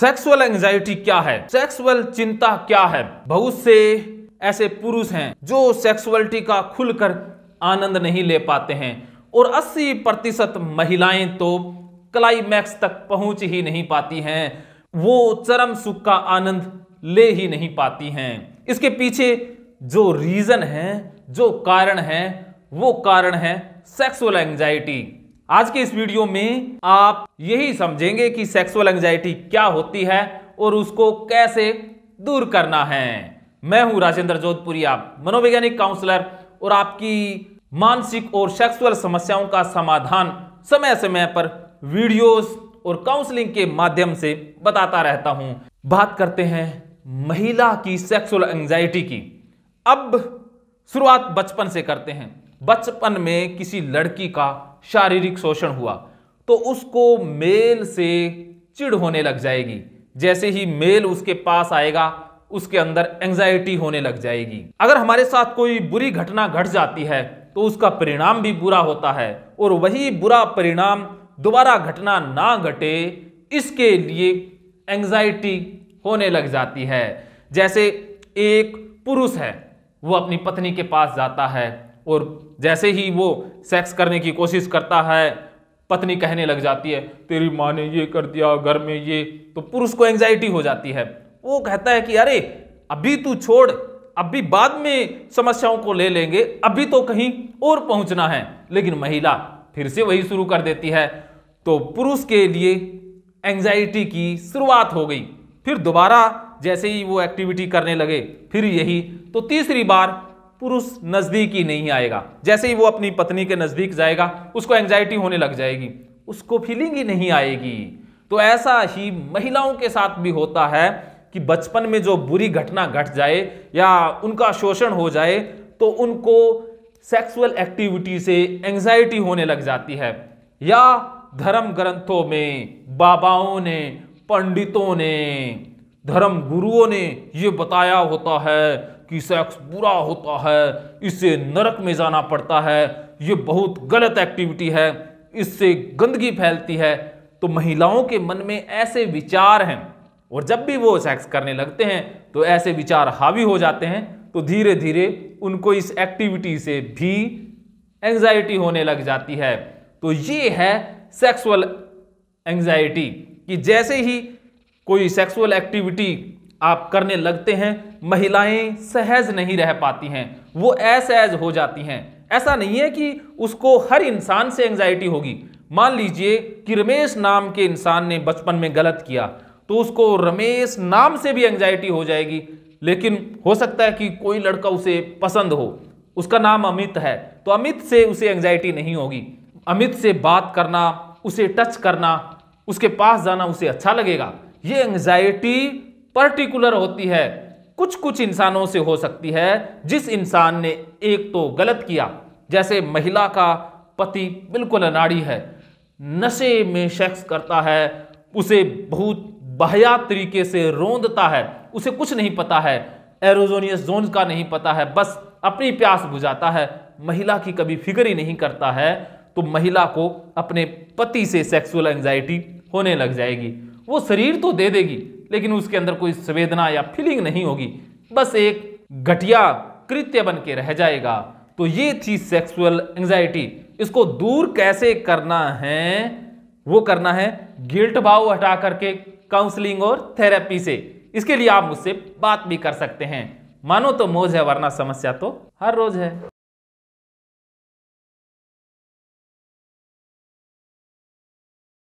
sexual anxiety क्या है sexual चिंता क्या है बहुत से ऐसे पुरुष हैं जो सेक्सुअलिटी का खुलकर आनंद नहीं ले पाते हैं और 80 प्रतिशत महिलाएं तो क्लाइमैक्स तक पहुंच ही नहीं पाती हैं वो चरम सुख का आनंद ले ही नहीं पाती हैं इसके पीछे जो रीज़न है जो कारण है वो कारण है सेक्सुअल एंजाइटी आज के इस वीडियो में आप यही समझेंगे कि सेक्सुअल एंजाइटी क्या होती है और उसको कैसे दूर करना है मैं हूं राजेंद्र जोधपुरी आप मनोवैज्ञानिक काउंसलर और आपकी मानसिक और सेक्सुअल समस्याओं का समाधान समय समय पर वीडियोस और काउंसलिंग के माध्यम से बताता रहता हूं बात करते हैं महिला की सेक्सुअल एंजाइटी की अब शुरुआत बचपन से करते हैं बचपन में किसी लड़की का शारीरिक शोषण हुआ तो उसको मेल से चिड़ होने लग जाएगी जैसे ही मेल उसके पास आएगा उसके अंदर एंजाइटी होने लग जाएगी अगर हमारे साथ कोई बुरी घटना घट जाती है तो उसका परिणाम भी बुरा होता है और वही बुरा परिणाम दोबारा घटना ना घटे इसके लिए एंजाइटी होने लग जाती है जैसे एक पुरुष है वो अपनी पत्नी के पास जाता है और जैसे ही वो सेक्स करने की कोशिश करता है पत्नी कहने लग जाती है तेरी माँ ने ये कर दिया घर में ये तो पुरुष को एंजाइटी हो जाती है वो कहता है कि अरे अभी तू छोड़ अभी बाद में समस्याओं को ले लेंगे अभी तो कहीं और पहुंचना है लेकिन महिला फिर से वही शुरू कर देती है तो पुरुष के लिए एंजाइटी की शुरुआत हो गई फिर दोबारा जैसे ही वो एक्टिविटी करने लगे फिर यही तो तीसरी बार पुरुष नज़दीक ही नहीं आएगा जैसे ही वो अपनी पत्नी के नज़दीक जाएगा उसको एंग्जाइटी होने लग जाएगी उसको फीलिंग ही नहीं आएगी तो ऐसा ही महिलाओं के साथ भी होता है कि बचपन में जो बुरी घटना घट जाए या उनका शोषण हो जाए तो उनको सेक्सुअल एक्टिविटी से एंजाइटी होने लग जाती है या धर्म ग्रंथों में बाबाओं ने पंडितों ने धर्म गुरुओं ने ये बताया होता है कि सेक्स बुरा होता है इससे नरक में जाना पड़ता है ये बहुत गलत एक्टिविटी है इससे गंदगी फैलती है तो महिलाओं के मन में ऐसे विचार हैं और जब भी वो सेक्स करने लगते हैं तो ऐसे विचार हावी हो जाते हैं तो धीरे धीरे उनको इस एक्टिविटी से भी एंजाइटी होने लग जाती है तो ये है सेक्सुअल एंजाइटी कि जैसे ही कोई सेक्सुअल एक्टिविटी आप करने लगते हैं महिलाएं सहज नहीं रह पाती हैं वो असहज हो जाती हैं ऐसा नहीं है कि उसको हर इंसान से एंजाइटी होगी मान लीजिए कि रमेश नाम के इंसान ने बचपन में गलत किया तो उसको रमेश नाम से भी एंजाइटी हो जाएगी लेकिन हो सकता है कि कोई लड़का उसे पसंद हो उसका नाम अमित है तो अमित से उसे एंजाइटी नहीं होगी अमित से बात करना उसे टच करना उसके पास जाना उसे अच्छा लगेगा ये एंजाइटी पर्टिकुलर होती है कुछ कुछ इंसानों से हो सकती है जिस इंसान ने एक तो गलत किया जैसे महिला का पति बिल्कुल अनाड़ी है नशे में शख्स करता है उसे बहुत बहया तरीके से रोंदता है उसे कुछ नहीं पता है एरोजोनियस जोन का नहीं पता है बस अपनी प्यास बुझाता है महिला की कभी फिक्र ही नहीं करता है तो महिला को अपने पति से सेक्सुअल एंजाइटी होने लग जाएगी वो शरीर तो दे देगी लेकिन उसके अंदर कोई संवेदना या फीलिंग नहीं होगी बस एक घटिया कृत्य बन के रह जाएगा तो ये थी सेक्सुअल एंजाइटी इसको दूर कैसे करना है वो करना है गिल्ट भाव हटा करके काउंसलिंग और थेरेपी से इसके लिए आप मुझसे बात भी कर सकते हैं मानो तो मोज है वरना समस्या तो हर रोज है